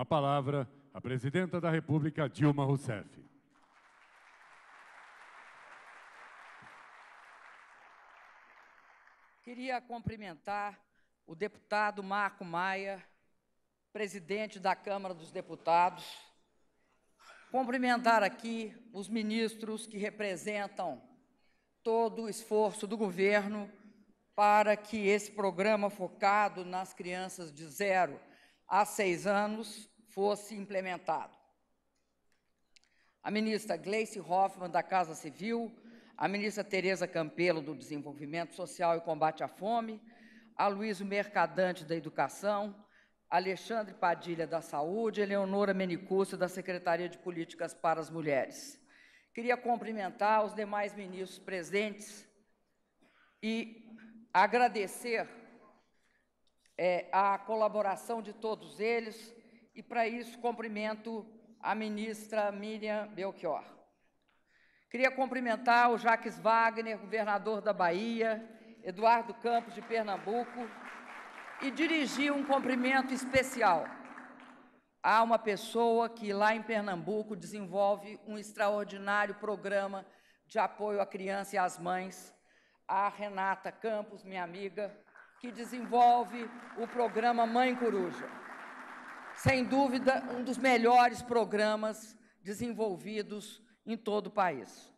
a palavra, a presidenta da República, Dilma Rousseff. Queria cumprimentar o deputado Marco Maia, presidente da Câmara dos Deputados, cumprimentar aqui os ministros que representam todo o esforço do governo para que esse programa focado nas crianças de zero a seis anos fosse implementado. A ministra Gleice Hoffmann, da Casa Civil, a ministra Tereza Campelo, do Desenvolvimento Social e Combate à Fome, a Luísa Mercadante, da Educação, Alexandre Padilha, da Saúde, Eleonora Menicusso, da Secretaria de Políticas para as Mulheres. Queria cumprimentar os demais ministros presentes e agradecer é, a colaboração de todos eles, e para isso cumprimento a ministra Miriam Belchior. Queria cumprimentar o Jaques Wagner, governador da Bahia, Eduardo Campos de Pernambuco, e dirigir um cumprimento especial a uma pessoa que lá em Pernambuco desenvolve um extraordinário programa de apoio à criança e às mães, a Renata Campos, minha amiga, que desenvolve o programa Mãe Coruja sem dúvida, um dos melhores programas desenvolvidos em todo o país.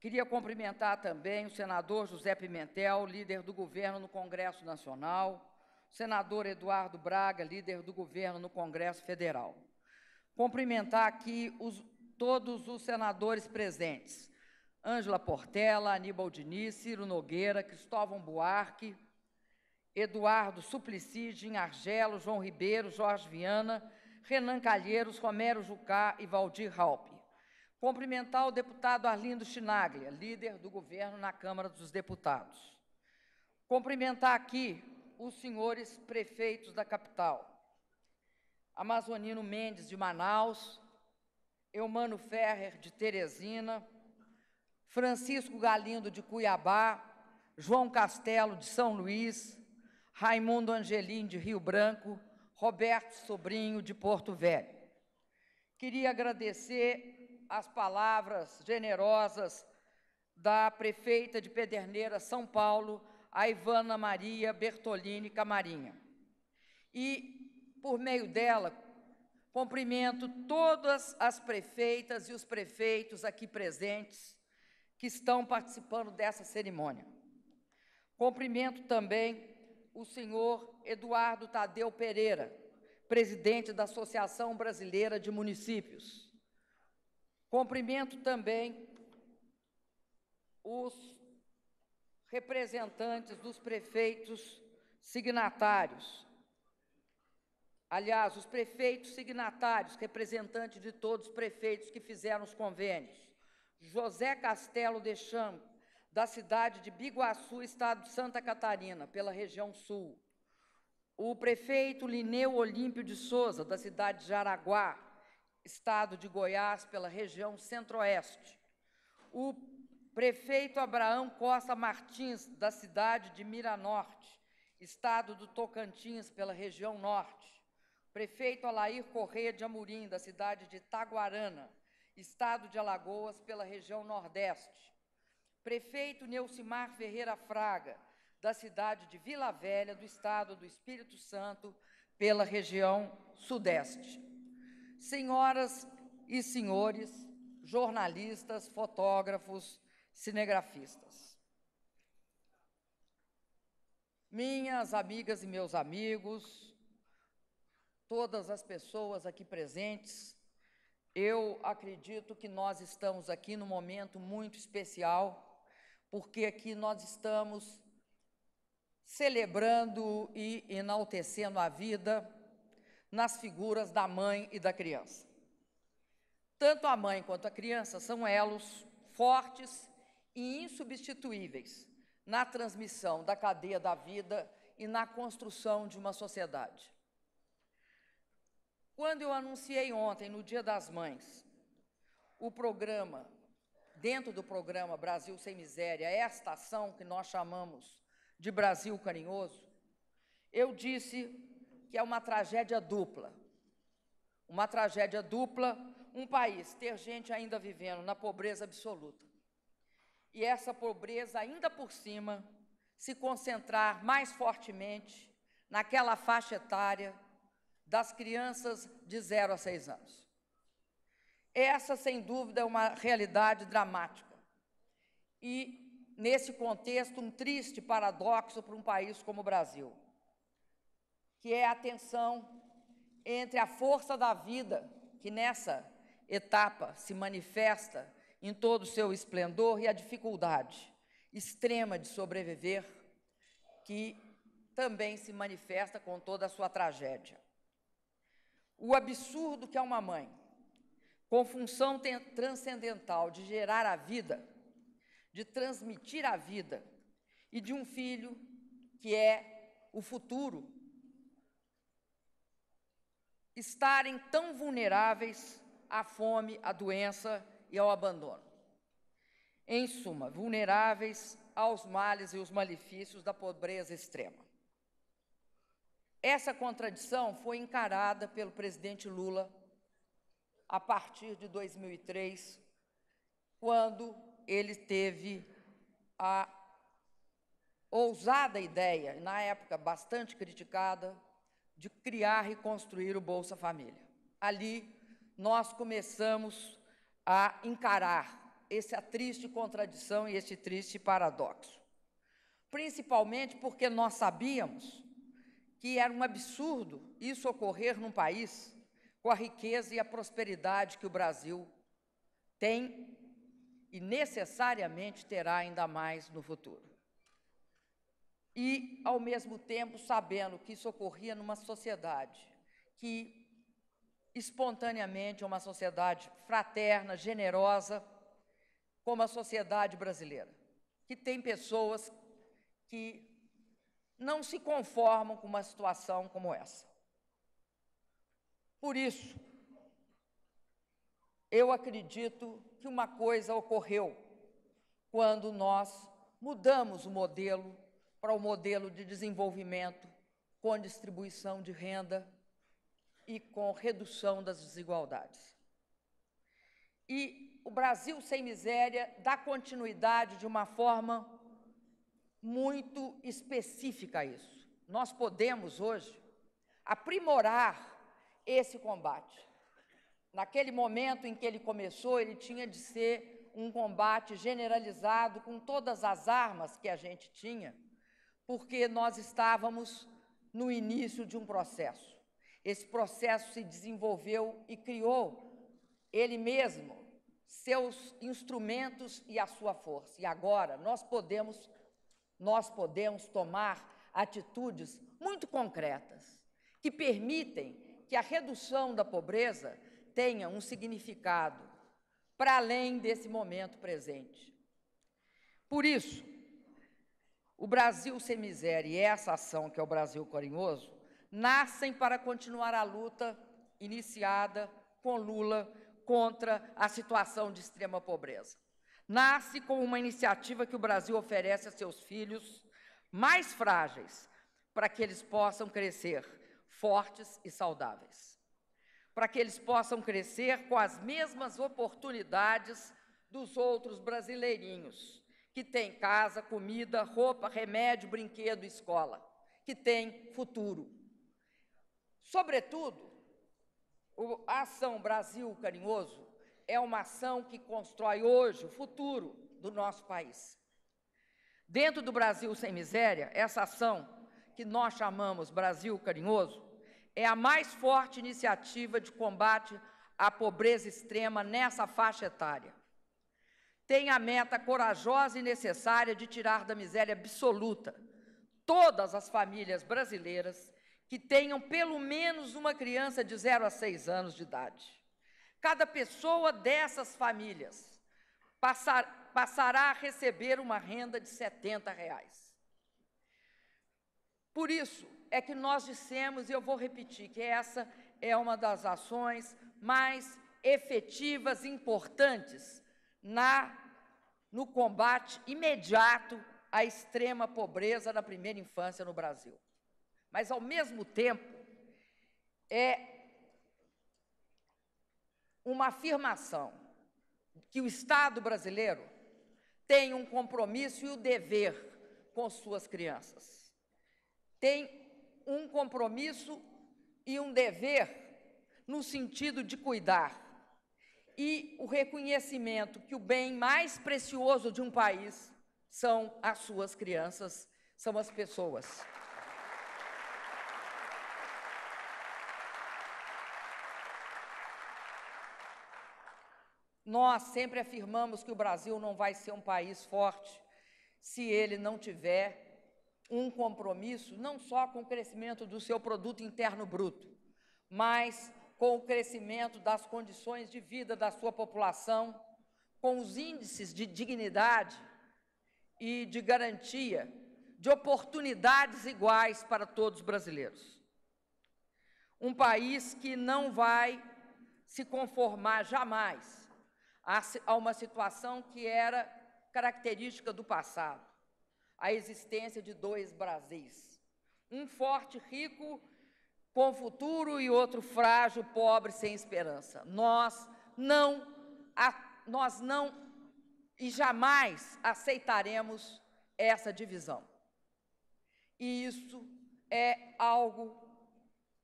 Queria cumprimentar também o senador José Pimentel, líder do governo no Congresso Nacional, o senador Eduardo Braga, líder do governo no Congresso Federal. Cumprimentar aqui os, todos os senadores presentes: Ângela Portela, Aníbal Diniz, Ciro Nogueira, Cristóvão Buarque, Eduardo Suplicy, Jim Argelo, João Ribeiro, Jorge Viana, Renan Calheiros, Romero Jucá e Valdir Halpe. Cumprimentar o deputado Arlindo Chinaglia, líder do governo na Câmara dos Deputados. Cumprimentar aqui os senhores prefeitos da capital. Amazonino Mendes, de Manaus, Eumano Ferrer, de Teresina, Francisco Galindo, de Cuiabá, João Castelo, de São Luís, Raimundo Angelim, de Rio Branco, Roberto Sobrinho, de Porto Velho. Queria agradecer as palavras generosas da prefeita de Pederneira, São Paulo, a Ivana Maria Bertolini Camarinha. E, por meio dela, cumprimento todas as prefeitas e os prefeitos aqui presentes que estão participando dessa cerimônia. Cumprimento também o senhor Eduardo Tadeu Pereira, presidente da Associação Brasileira de Municípios. Cumprimento também os representantes dos prefeitos signatários. Aliás, os prefeitos signatários, representantes de todos os prefeitos que fizeram os convênios. José Castelo Deschamps, da cidade de Biguaçu, estado de Santa Catarina, pela região sul. O prefeito Lineu Olímpio de Souza, da cidade de Jaraguá, estado de Goiás, pela região centro-oeste. O prefeito Abraão Costa Martins, da cidade de Miranorte, estado do Tocantins, pela região norte. Prefeito Alair Corrêa de Amorim, da cidade de Taguarana, estado de Alagoas, pela região nordeste prefeito Neucimar Ferreira Fraga, da cidade de Vila Velha, do estado do Espírito Santo, pela região Sudeste. Senhoras e senhores, jornalistas, fotógrafos, cinegrafistas. Minhas amigas e meus amigos, todas as pessoas aqui presentes, eu acredito que nós estamos aqui num momento muito especial porque aqui nós estamos celebrando e enaltecendo a vida nas figuras da mãe e da criança. Tanto a mãe quanto a criança são elos fortes e insubstituíveis na transmissão da cadeia da vida e na construção de uma sociedade. Quando eu anunciei ontem, no Dia das Mães, o programa dentro do programa Brasil Sem Miséria, esta ação que nós chamamos de Brasil Carinhoso, eu disse que é uma tragédia dupla. Uma tragédia dupla, um país ter gente ainda vivendo na pobreza absoluta. E essa pobreza, ainda por cima, se concentrar mais fortemente naquela faixa etária das crianças de 0 a 6 anos. Essa, sem dúvida, é uma realidade dramática. E, nesse contexto, um triste paradoxo para um país como o Brasil, que é a tensão entre a força da vida, que nessa etapa se manifesta em todo o seu esplendor, e a dificuldade extrema de sobreviver, que também se manifesta com toda a sua tragédia. O absurdo que é uma mãe com função transcendental de gerar a vida, de transmitir a vida, e de um filho que é o futuro. Estarem tão vulneráveis à fome, à doença e ao abandono. Em suma, vulneráveis aos males e os malefícios da pobreza extrema. Essa contradição foi encarada pelo presidente Lula a partir de 2003, quando ele teve a ousada ideia, na época bastante criticada, de criar e construir o Bolsa Família. Ali nós começamos a encarar essa triste contradição e esse triste paradoxo. Principalmente porque nós sabíamos que era um absurdo isso ocorrer num país com a riqueza e a prosperidade que o Brasil tem e necessariamente terá ainda mais no futuro. E, ao mesmo tempo, sabendo que isso ocorria numa sociedade que espontaneamente é uma sociedade fraterna, generosa, como a sociedade brasileira, que tem pessoas que não se conformam com uma situação como essa. Por isso, eu acredito que uma coisa ocorreu quando nós mudamos o modelo para o modelo de desenvolvimento com distribuição de renda e com redução das desigualdades. E o Brasil sem miséria dá continuidade de uma forma muito específica a isso. Nós podemos hoje aprimorar esse combate. Naquele momento em que ele começou, ele tinha de ser um combate generalizado com todas as armas que a gente tinha, porque nós estávamos no início de um processo. Esse processo se desenvolveu e criou ele mesmo seus instrumentos e a sua força. E agora nós podemos nós podemos tomar atitudes muito concretas que permitem que a redução da pobreza tenha um significado para além desse momento presente. Por isso, o Brasil sem miséria e essa ação que é o Brasil carinhoso nascem para continuar a luta iniciada com Lula contra a situação de extrema pobreza. Nasce com uma iniciativa que o Brasil oferece a seus filhos mais frágeis, para que eles possam crescer fortes e saudáveis, para que eles possam crescer com as mesmas oportunidades dos outros brasileirinhos, que têm casa, comida, roupa, remédio, brinquedo, escola, que têm futuro. Sobretudo, a ação Brasil Carinhoso é uma ação que constrói hoje o futuro do nosso país. Dentro do Brasil Sem Miséria, essa ação que nós chamamos Brasil Carinhoso é a mais forte iniciativa de combate à pobreza extrema nessa faixa etária. Tem a meta corajosa e necessária de tirar da miséria absoluta todas as famílias brasileiras que tenham pelo menos uma criança de 0 a 6 anos de idade. Cada pessoa dessas famílias passar, passará a receber uma renda de R$ 70 reais. Por isso, é que nós dissemos, e eu vou repetir, que essa é uma das ações mais efetivas e importantes na, no combate imediato à extrema pobreza na primeira infância no Brasil. Mas, ao mesmo tempo, é uma afirmação que o Estado brasileiro tem um compromisso e o um dever com suas crianças. Tem um compromisso e um dever no sentido de cuidar. E o reconhecimento que o bem mais precioso de um país são as suas crianças, são as pessoas. Nós sempre afirmamos que o Brasil não vai ser um país forte se ele não tiver um compromisso não só com o crescimento do seu produto interno bruto, mas com o crescimento das condições de vida da sua população, com os índices de dignidade e de garantia de oportunidades iguais para todos os brasileiros. Um país que não vai se conformar jamais a uma situação que era característica do passado a existência de dois Brasis. Um forte, rico, com futuro e outro frágil, pobre, sem esperança. Nós não, a, nós não e jamais aceitaremos essa divisão. E isso é algo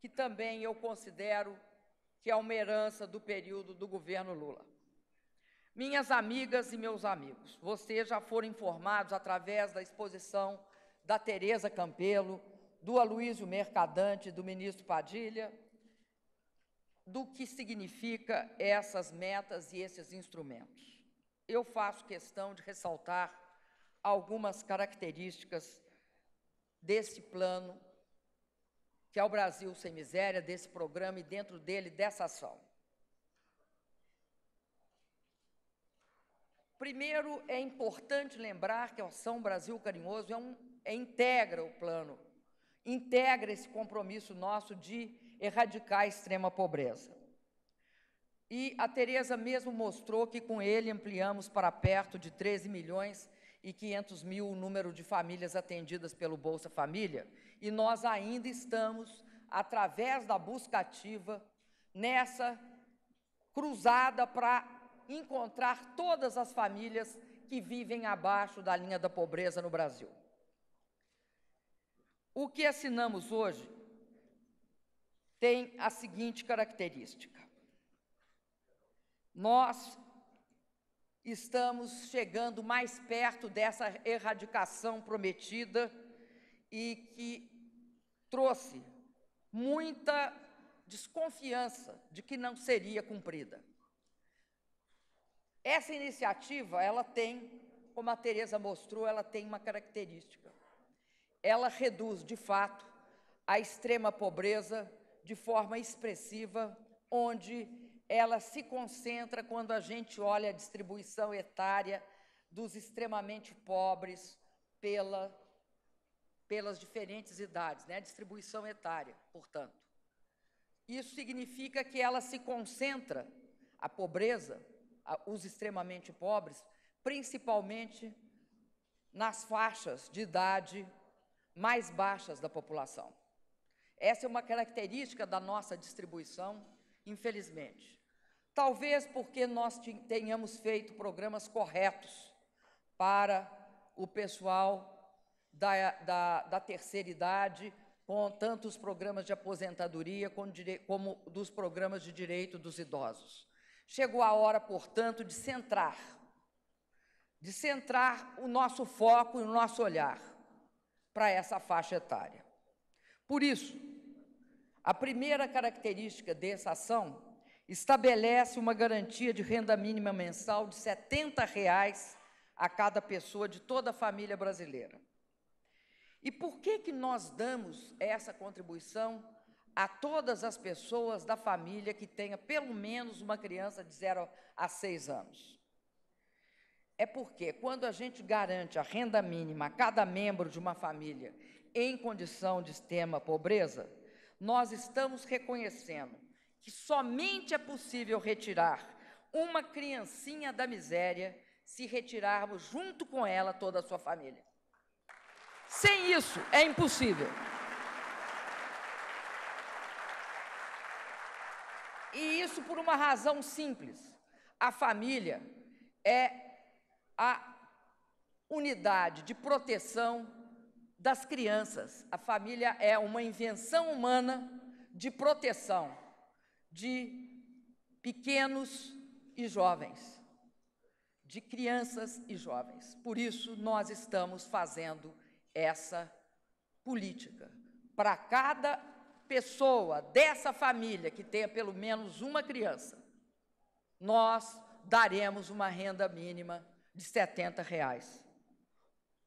que também eu considero que é uma herança do período do governo Lula. Minhas amigas e meus amigos, vocês já foram informados através da exposição da Tereza Campelo, do Aloysio Mercadante, do ministro Padilha, do que significa essas metas e esses instrumentos. Eu faço questão de ressaltar algumas características desse plano que é o Brasil sem miséria, desse programa e dentro dele dessa ação. Primeiro, é importante lembrar que a Ação Brasil Carinhoso é um, é, integra o plano, integra esse compromisso nosso de erradicar a extrema pobreza. E a Tereza mesmo mostrou que com ele ampliamos para perto de 13 milhões e 500 mil o número de famílias atendidas pelo Bolsa Família, e nós ainda estamos, através da busca ativa, nessa cruzada para encontrar todas as famílias que vivem abaixo da linha da pobreza no Brasil. O que assinamos hoje tem a seguinte característica: nós estamos chegando mais perto dessa erradicação prometida e que trouxe muita desconfiança de que não seria cumprida. Essa iniciativa, ela tem, como a Tereza mostrou, ela tem uma característica. Ela reduz, de fato, a extrema pobreza de forma expressiva, onde ela se concentra quando a gente olha a distribuição etária dos extremamente pobres pela, pelas diferentes idades, né? distribuição etária, portanto. Isso significa que ela se concentra, a pobreza, os extremamente pobres, principalmente nas faixas de idade mais baixas da população. Essa é uma característica da nossa distribuição, infelizmente. Talvez porque nós tenhamos feito programas corretos para o pessoal da, da, da terceira idade, com tantos programas de aposentadoria como, como dos programas de direito dos idosos. Chegou a hora, portanto, de centrar, de centrar o nosso foco e o nosso olhar para essa faixa etária. Por isso, a primeira característica dessa ação estabelece uma garantia de renda mínima mensal de R$ 70 reais a cada pessoa de toda a família brasileira. E por que, que nós damos essa contribuição a todas as pessoas da família que tenha pelo menos uma criança de 0 a 6 anos. É porque quando a gente garante a renda mínima a cada membro de uma família em condição de extrema pobreza, nós estamos reconhecendo que somente é possível retirar uma criancinha da miséria se retirarmos junto com ela toda a sua família. Sem isso, é impossível. E isso por uma razão simples: a família é a unidade de proteção das crianças. A família é uma invenção humana de proteção de pequenos e jovens, de crianças e jovens. Por isso, nós estamos fazendo essa política. Para cada pessoa dessa família que tenha pelo menos uma criança, nós daremos uma renda mínima de 70 reais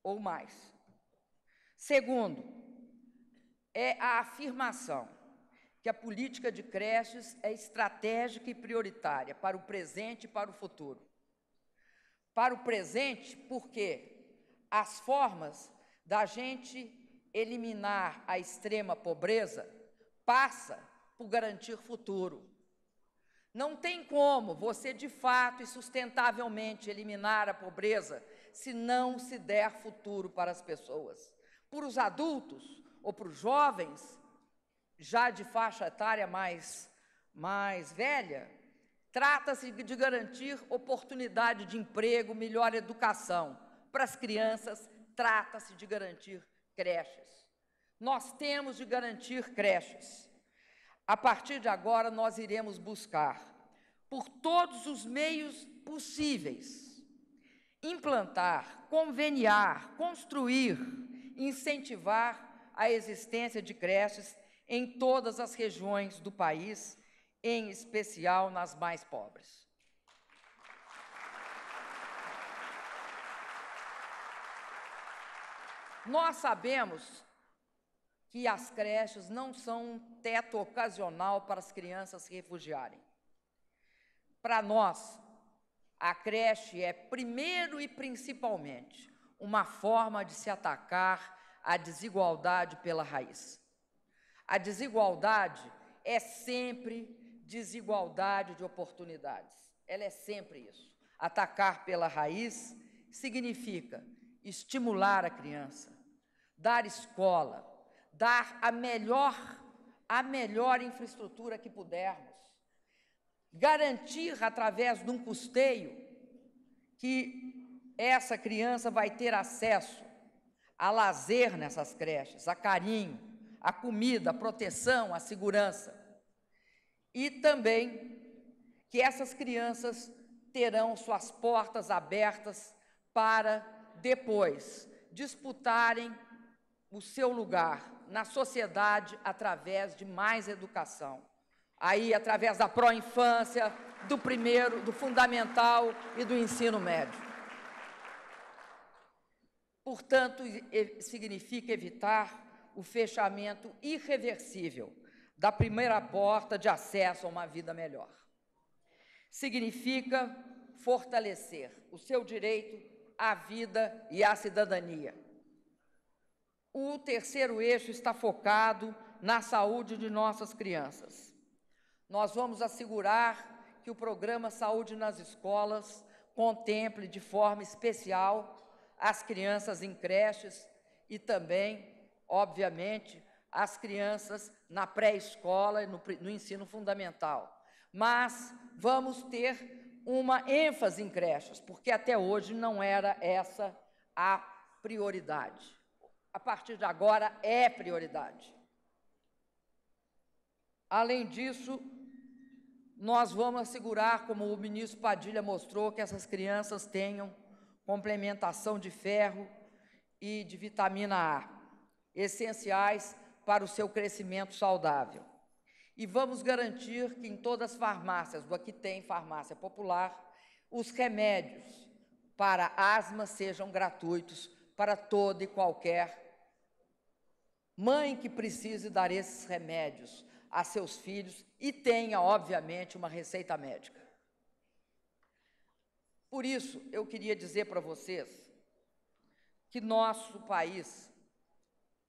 ou mais. Segundo, é a afirmação que a política de creches é estratégica e prioritária para o presente e para o futuro. Para o presente, porque as formas da gente eliminar a extrema pobreza passa por garantir futuro. Não tem como você, de fato e sustentavelmente, eliminar a pobreza se não se der futuro para as pessoas. Para os adultos ou para os jovens, já de faixa etária mais, mais velha, trata-se de garantir oportunidade de emprego, melhor educação. Para as crianças, trata-se de garantir creches. Nós temos de garantir creches. A partir de agora, nós iremos buscar, por todos os meios possíveis, implantar, conveniar, construir, incentivar a existência de creches em todas as regiões do país, em especial nas mais pobres. Nós sabemos que as creches não são um teto ocasional para as crianças se refugiarem. Para nós, a creche é, primeiro e principalmente, uma forma de se atacar a desigualdade pela raiz. A desigualdade é sempre desigualdade de oportunidades. Ela é sempre isso. Atacar pela raiz significa estimular a criança, dar escola, dar a melhor, a melhor infraestrutura que pudermos, garantir através de um custeio que essa criança vai ter acesso a lazer nessas creches, a carinho, a comida, a proteção, a segurança. E também que essas crianças terão suas portas abertas para depois disputarem o seu lugar na sociedade através de mais educação. Aí, através da pró-infância, do primeiro, do fundamental e do ensino médio. Portanto, significa evitar o fechamento irreversível da primeira porta de acesso a uma vida melhor. Significa fortalecer o seu direito à vida e à cidadania o terceiro eixo está focado na saúde de nossas crianças. Nós vamos assegurar que o programa Saúde nas Escolas contemple de forma especial as crianças em creches e também, obviamente, as crianças na pré-escola e no, no ensino fundamental. Mas vamos ter uma ênfase em creches, porque até hoje não era essa a prioridade a partir de agora, é prioridade. Além disso, nós vamos assegurar, como o ministro Padilha mostrou, que essas crianças tenham complementação de ferro e de vitamina A, essenciais para o seu crescimento saudável. E vamos garantir que em todas as farmácias, do aqui tem farmácia popular, os remédios para asma sejam gratuitos para toda e qualquer mãe que precise dar esses remédios a seus filhos e tenha, obviamente, uma receita médica. Por isso, eu queria dizer para vocês que nosso país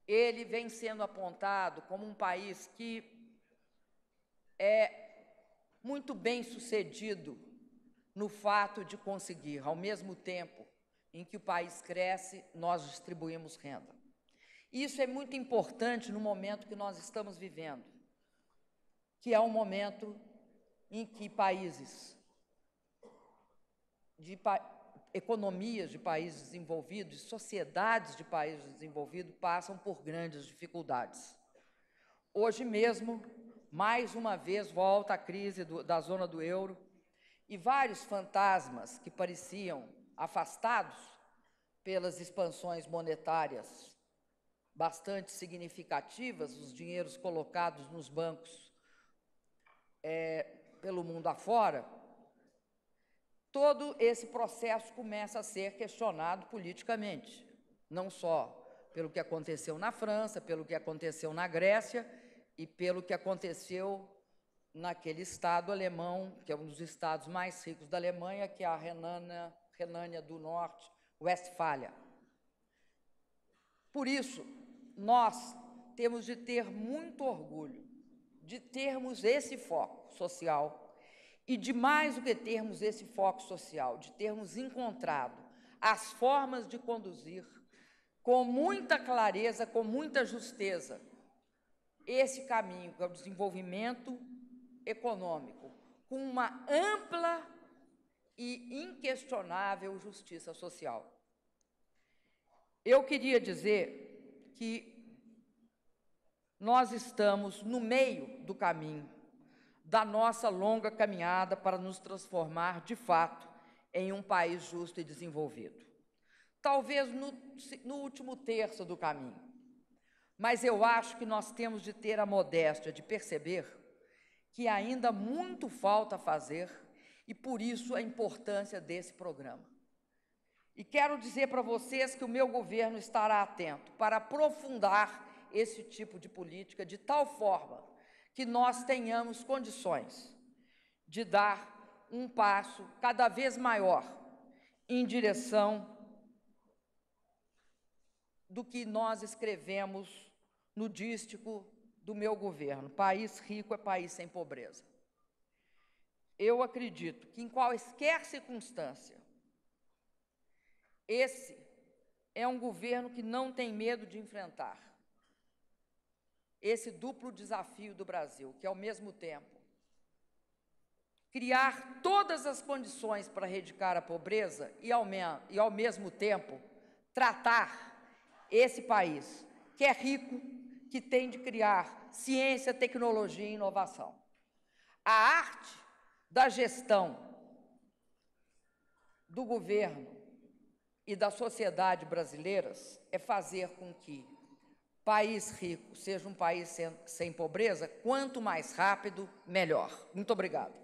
ele vem sendo apontado como um país que é muito bem sucedido no fato de conseguir, ao mesmo tempo em que o país cresce, nós distribuímos renda. Isso é muito importante no momento que nós estamos vivendo, que é um momento em que países, de pa economias de países desenvolvidos, sociedades de países desenvolvidos passam por grandes dificuldades. Hoje mesmo, mais uma vez, volta a crise do, da zona do euro e vários fantasmas que pareciam afastados pelas expansões monetárias bastante significativas, os dinheiros colocados nos bancos é, pelo mundo afora, todo esse processo começa a ser questionado politicamente, não só pelo que aconteceu na França, pelo que aconteceu na Grécia e pelo que aconteceu naquele estado alemão, que é um dos estados mais ricos da Alemanha, que é a Renânia, Renânia do Norte, Westfália. Por isso, nós temos de ter muito orgulho de termos esse foco social e de mais do que termos esse foco social, de termos encontrado as formas de conduzir com muita clareza, com muita justeza, esse caminho que é o desenvolvimento econômico, com uma ampla e inquestionável justiça social. Eu queria dizer que nós estamos no meio do caminho da nossa longa caminhada para nos transformar de fato em um país justo e desenvolvido. Talvez no, no último terço do caminho, mas eu acho que nós temos de ter a modéstia de perceber que ainda muito falta fazer e por isso a importância desse programa. E quero dizer para vocês que o meu governo estará atento para aprofundar esse tipo de política de tal forma que nós tenhamos condições de dar um passo cada vez maior em direção do que nós escrevemos no dístico do meu governo: país rico é país sem pobreza. Eu acredito que em quaisquer circunstância esse é um governo que não tem medo de enfrentar esse duplo desafio do Brasil, que ao mesmo tempo criar todas as condições para erradicar a pobreza e ao, e ao mesmo tempo tratar esse país que é rico, que tem de criar ciência, tecnologia e inovação. A arte da gestão do governo e da sociedade brasileiras é fazer com que país rico seja um país sem, sem pobreza, quanto mais rápido, melhor. Muito obrigado.